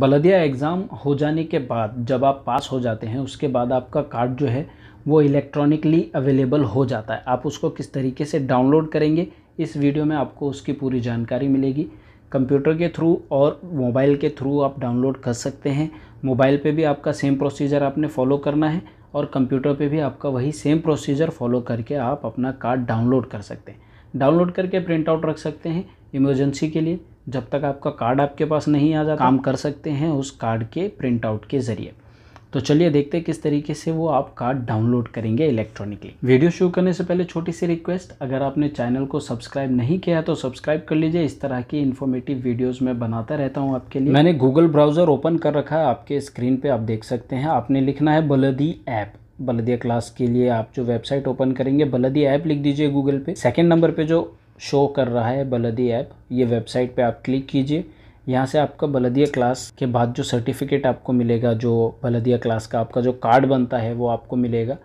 Baldia exam हो जाने के बाद जब आप पास हो जाते हैं उसके बाद आपका कार्ड जो है वो इलेक्ट्रॉनिकली अवेलेबल हो जाता है आप उसको किस तरीके से डाउनलोड करेंगे इस वीडियो में आपको उसकी पूरी जानकारी मिलेगी कंप्यूटर के थ्रू और मोबाइल के थ्रू आप डाउनलोड कर सकते हैं मोबाइल पे भी आपका सेम प्रोसीजर आपने फॉलो करना है और कंप्यूटर पे भी आपका वही सेम प्रोसीजर फॉलो करके आप अपना कार्ड डाउनलोड कर सकते हैं डाउनलोड करके प्रिंट आउट रख सकते हैं इमरजेंसी के लिए जब तक आपका कार्ड आपके पास नहीं आ जाता काम कर सकते हैं उस कार्ड के प्रिंट आउट के ज़रिए तो चलिए देखते हैं किस तरीके से वो आप कार्ड डाउनलोड करेंगे इलेक्ट्रॉनिकली वीडियो शुरू करने से पहले छोटी सी रिक्वेस्ट अगर आपने चैनल को सब्सक्राइब नहीं किया है तो सब्सक्राइब कर लीजिए इस तरह की इन्फॉर्मेटिव वीडियोस मैं बनाता रहता हूं आपके लिए मैंने गूगल ब्राउजर ओपन कर रखा है आपके स्क्रीन पर आप देख सकते हैं आपने लिखना है बलदी ऐप बलदिया क्लास के लिए आप जो वेबसाइट ओपन करेंगे बलदिया ऐप लिख दीजिए गूगल पे सेकेंड नंबर पर जो शो कर रहा है बलदी ऐप ये वेबसाइट पे आप क्लिक कीजिए यहाँ से आपका बलदिया क्लास के बाद जो सर्टिफिकेट आपको मिलेगा जो बलदिया क्लास का आपका जो कार्ड बनता है वो आपको मिलेगा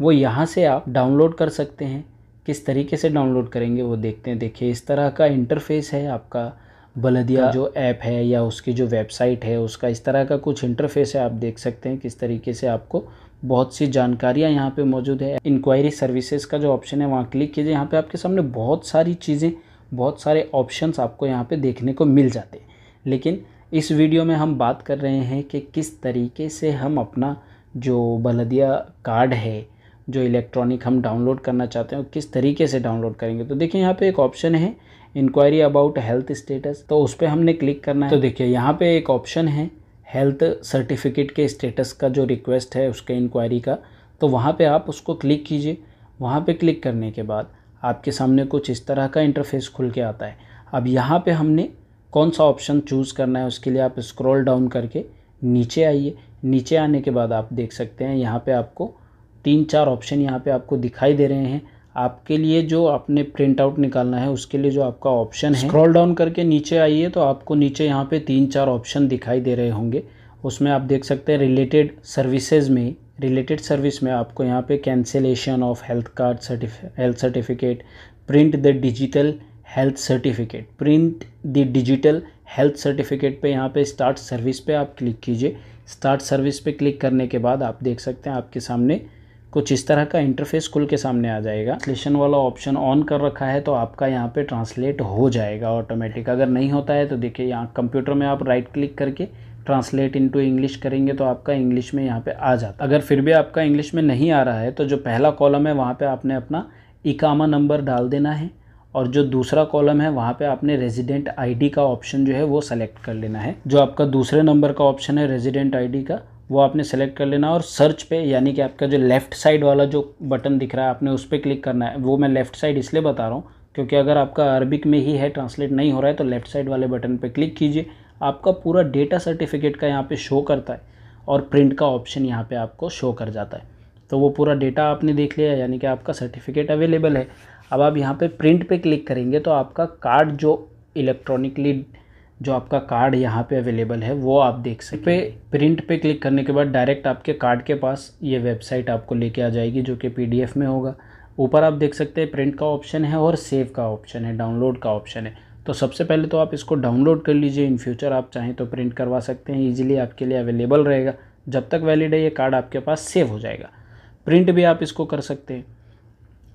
वो यहाँ से आप डाउनलोड कर सकते हैं किस तरीके से डाउनलोड करेंगे वो देखते हैं देखिए इस तरह का इंटरफेस है आपका बलदिया हाँ। जो ऐप है या उसकी जो वेबसाइट है उसका इस तरह का कुछ इंटरफेस है आप देख सकते हैं किस तरीके से आपको बहुत सी जानकारियाँ यहाँ पे मौजूद है इंक्वायरी सर्विसेज का जो ऑप्शन है वहाँ क्लिक कीजिए यहाँ पे आपके सामने बहुत सारी चीज़ें बहुत सारे ऑप्शंस आपको यहाँ पे देखने को मिल जाते हैं लेकिन इस वीडियो में हम बात कर रहे हैं कि किस तरीके से हम अपना जो बलदिया कार्ड है जो इलेक्ट्रॉनिक हम डाउनलोड करना चाहते हैं किस तरीके से डाउनलोड करेंगे तो देखिए यहाँ पे एक ऑप्शन है इंक्वायरी अबाउट हेल्थ स्टेटस तो उस पर हमने क्लिक करना है तो देखिए यहाँ पे एक ऑप्शन है हेल्थ सर्टिफिकेट के स्टेटस का जो रिक्वेस्ट है उसके इंक्वायरी का तो वहाँ पे आप उसको क्लिक कीजिए वहाँ पे क्लिक करने के बाद आपके सामने कुछ इस तरह का इंटरफेस खुल के आता है अब यहाँ पे हमने कौन सा ऑप्शन चूज़ करना है उसके लिए आप स्क्रॉल डाउन करके नीचे आइए नीचे आने के बाद आप देख सकते हैं यहाँ पे आपको तीन चार ऑप्शन यहाँ पे आपको दिखाई दे रहे हैं आपके लिए जो आपने प्रिंट आउट निकालना है उसके लिए जो आपका ऑप्शन है स्क्रॉल डाउन करके नीचे आइए तो आपको नीचे यहाँ पे तीन चार ऑप्शन दिखाई दे रहे होंगे उसमें आप देख सकते हैं रिलेटेड सर्विसेज में रिलेटेड सर्विस में आपको यहाँ पे कैंसिलेशन ऑफ हेल्थ कार्ड सर्टिफि health certificate print the digital health certificate print the digital health certificate पे यहाँ पे स्टार्ट सर्विस पे आप क्लिक कीजिए स्टार्ट सर्विस पे क्लिक करने के बाद आप देख सकते हैं आपके सामने कुछ इस तरह का इंटरफेस खुल के सामने आ जाएगा ट्रांसलेशन वाला ऑप्शन ऑन कर रखा है तो आपका यहाँ पे ट्रांसलेट हो जाएगा ऑटोमेटिक अगर नहीं होता है तो देखिए यहाँ कंप्यूटर में आप राइट क्लिक करके ट्रांसलेट इनटू इंग्लिश करेंगे तो आपका इंग्लिश में यहाँ पे आ जाता अगर फिर भी आपका इंग्लिश में नहीं आ रहा है तो जो पहला कॉलम है वहाँ पर आपने अपना इकामा नंबर डाल देना है और जो दूसरा कॉलम है वहाँ पे आपने रेजिडेंट आईडी का ऑप्शन जो है वो सेलेक्ट कर लेना है जो आपका दूसरे नंबर का ऑप्शन है रेजिडेंट आईडी का वो आपने सेलेक्ट कर लेना और सर्च पे यानी कि आपका जो लेफ़्ट साइड वाला जो बटन दिख रहा है आपने उस पर क्लिक करना है वो मैं लेफ़्ट साइड इसलिए बता रहा हूँ क्योंकि अगर आपका अरबिक में ही है ट्रांसलेट नहीं हो रहा है तो लेफ़्ट साइड वाले बटन पर क्लिक कीजिए आपका पूरा डेटा सर्टिफिकेट का यहाँ पर शो करता है और प्रिंट का ऑप्शन यहाँ पर आपको शो कर जाता है तो वो पूरा डेटा आपने देख लिया यानी कि आपका सर्टिफिकेट अवेलेबल है अब आप यहाँ पे प्रिंट पे क्लिक करेंगे तो आपका कार्ड जो इलेक्ट्रॉनिकली जो आपका कार्ड यहाँ पे अवेलेबल है वो आप देख सकते पे प्रिंट पे क्लिक करने के बाद डायरेक्ट आपके कार्ड के पास ये वेबसाइट आपको लेके आ जाएगी जो कि पीडीएफ में होगा ऊपर आप देख सकते हैं प्रिंट का ऑप्शन है और सेव का ऑप्शन है डाउनलोड का ऑप्शन है तो सबसे पहले तो आप इसको डाउनलोड कर लीजिए इन फ्यूचर आप चाहें तो प्रिंट करवा सकते हैं ईजिली आपके लिए अवेलेबल रहेगा जब तक वैलिड है ये कार्ड आपके पास सेव हो जाएगा प्रिंट भी आप इसको कर सकते हैं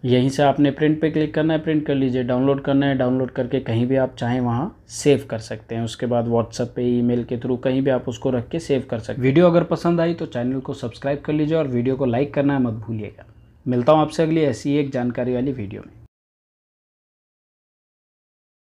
यहीं से आपने प्रिंट पे क्लिक करना है प्रिंट कर लीजिए डाउनलोड करना है डाउनलोड करके कहीं भी आप चाहें वहाँ सेव कर सकते हैं उसके बाद व्हाट्सअप पे ईमेल के थ्रू कहीं भी आप उसको रख के सेव कर सकते हैं वीडियो अगर पसंद आई तो चैनल को सब्सक्राइब कर लीजिए और वीडियो को लाइक करना मत भूलिएगा मिलता हूँ आपसे अगली ऐसी एक जानकारी वाली वीडियो में